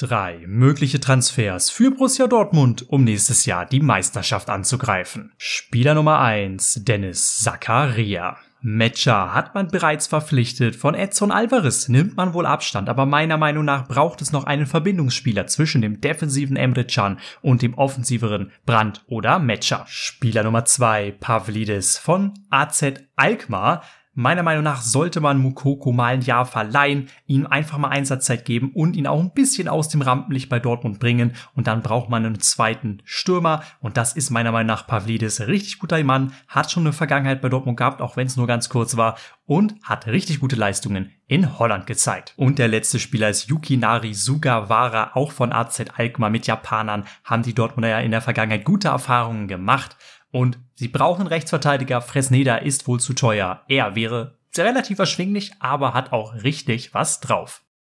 3. Mögliche Transfers für Borussia Dortmund, um nächstes Jahr die Meisterschaft anzugreifen. Spieler Nummer 1, Dennis Zakaria. Matcher hat man bereits verpflichtet. Von Edson Alvarez nimmt man wohl Abstand, aber meiner Meinung nach braucht es noch einen Verbindungsspieler zwischen dem defensiven Emre Can und dem offensiveren Brand oder Matcher. Spieler Nummer 2, Pavlidis von AZ Alkmaar Meiner Meinung nach sollte man Mukoko mal ein Jahr verleihen, ihm einfach mal Einsatzzeit geben und ihn auch ein bisschen aus dem Rampenlicht bei Dortmund bringen. Und dann braucht man einen zweiten Stürmer. Und das ist meiner Meinung nach Pavlidis. Richtig guter Mann, hat schon eine Vergangenheit bei Dortmund gehabt, auch wenn es nur ganz kurz war. Und hat richtig gute Leistungen in Holland gezeigt. Und der letzte Spieler ist Yukinari Sugawara, auch von AZ Alkmaar mit Japanern haben die Dortmunder ja in der Vergangenheit gute Erfahrungen gemacht. Und sie brauchen Rechtsverteidiger. Fresneda ist wohl zu teuer. Er wäre sehr relativ erschwinglich, aber hat auch richtig was drauf.